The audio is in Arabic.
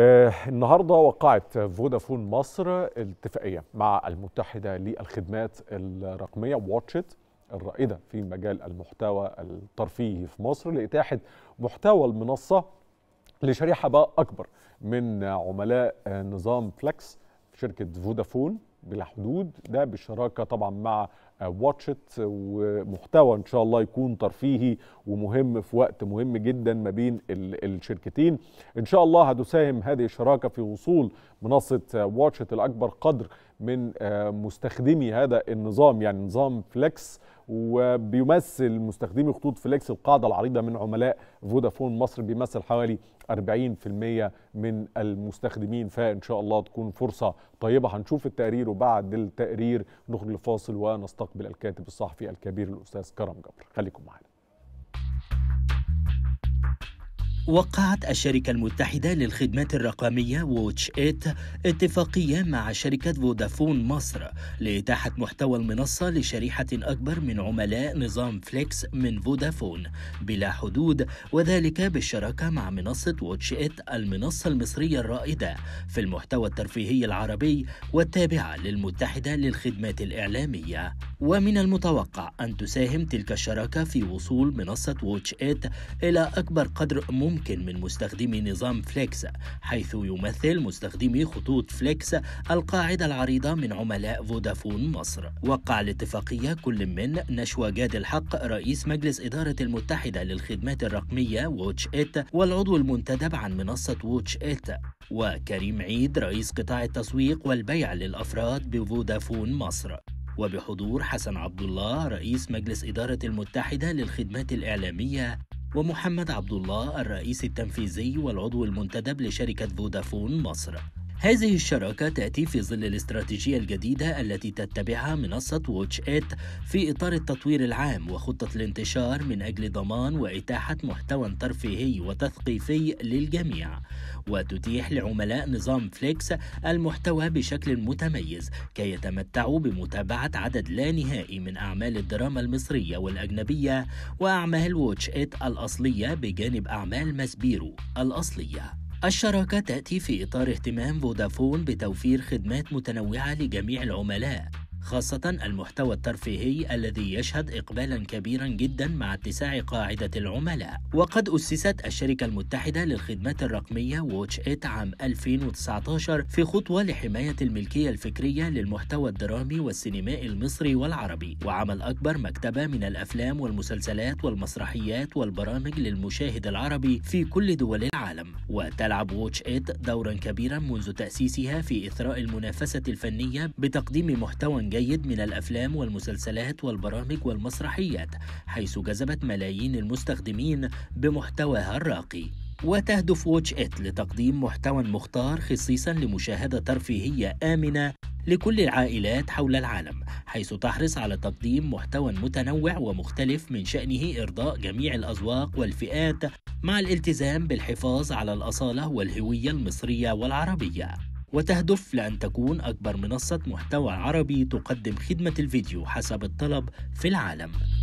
آه، النهارده وقعت فودافون مصر اتفاقيه مع المتحده للخدمات الرقميه واتشت الرائده في مجال المحتوى الترفيهي في مصر لاتاحه محتوى المنصه لشريحه بقى اكبر من عملاء نظام فلكس في شركه فودافون بلا حدود ده بالشراكه طبعا مع واتشت ومحتوى ان شاء الله يكون ترفيهي ومهم في وقت مهم جدا ما بين الشركتين ان شاء الله هتساهم هذه الشراكه في وصول منصه واتشت الاكبر قدر من آه، مستخدمي هذا النظام يعني نظام فليكس وبيمثل مستخدمي خطوط فليكس القاعدة العريضة من عملاء فودافون مصر بيمثل حوالي 40% من المستخدمين فإن شاء الله تكون فرصة طيبة هنشوف التقرير وبعد التقرير نخرج لفاصل ونستقبل الكاتب الصحفي الكبير الأستاذ كرم جبر خليكم معنا وقعت الشركة المتحدة للخدمات الرقمية ووتش إيت اتفاقية مع شركة فودافون مصر لإتاحة محتوى المنصة لشريحة أكبر من عملاء نظام فليكس من فودافون بلا حدود وذلك بالشراكة مع منصة ووتش إيت المنصة المصرية الرائدة في المحتوى الترفيهي العربي والتابعة للمتحدة للخدمات الإعلامية ومن المتوقع أن تساهم تلك الشراكة في وصول منصة ووتش إيت إلى أكبر قدر ممكن يمكن من مستخدمي نظام فليكس حيث يمثل مستخدمي خطوط فليكس القاعدة العريضة من عملاء فودافون مصر وقع الاتفاقية كل من نشوى جاد الحق رئيس مجلس إدارة المتحدة للخدمات الرقمية ووتش إت والعضو المنتدب عن منصة ووتش إت وكريم عيد رئيس قطاع التسويق والبيع للأفراد بفودافون مصر وبحضور حسن عبد الله رئيس مجلس إدارة المتحدة للخدمات الإعلامية ومحمد عبد الله الرئيس التنفيذي والعضو المنتدب لشركة فودافون مصر هذه الشراكة تأتي في ظل الاستراتيجية الجديدة التي تتبعها منصة ووتش إت في إطار التطوير العام وخطة الانتشار من أجل ضمان وإتاحة محتوى ترفيهي وتثقيفي للجميع وتتيح لعملاء نظام فليكس المحتوى بشكل متميز كي يتمتعوا بمتابعة عدد لا نهائي من أعمال الدراما المصرية والأجنبية وأعمال ووتش إت الأصلية بجانب أعمال ماسبيرو الأصلية الشراكة تأتي في إطار اهتمام فودافون بتوفير خدمات متنوعة لجميع العملاء خاصة المحتوى الترفيهي الذي يشهد إقبالا كبيرا جدا مع اتساع قاعدة العملاء وقد أسست الشركة المتحدة للخدمات الرقمية ووتش إت عام 2019 في خطوة لحماية الملكية الفكرية للمحتوى الدرامي والسينمائي المصري والعربي وعمل أكبر مكتبة من الأفلام والمسلسلات والمسرحيات والبرامج للمشاهد العربي في كل دول العالم وتلعب ووتش إت دورا كبيرا منذ تأسيسها في إثراء المنافسة الفنية بتقديم محتوى جديد جيد من الأفلام والمسلسلات والبرامج والمسرحيات حيث جذبت ملايين المستخدمين بمحتواها الراقي وتهدف ووتش إت لتقديم محتوى مختار خصيصا لمشاهدة ترفيهية آمنة لكل العائلات حول العالم حيث تحرص على تقديم محتوى متنوع ومختلف من شأنه إرضاء جميع الأذواق والفئات مع الالتزام بالحفاظ على الأصالة والهوية المصرية والعربية وتهدف لأن تكون أكبر منصة محتوى عربي تقدم خدمة الفيديو حسب الطلب في العالم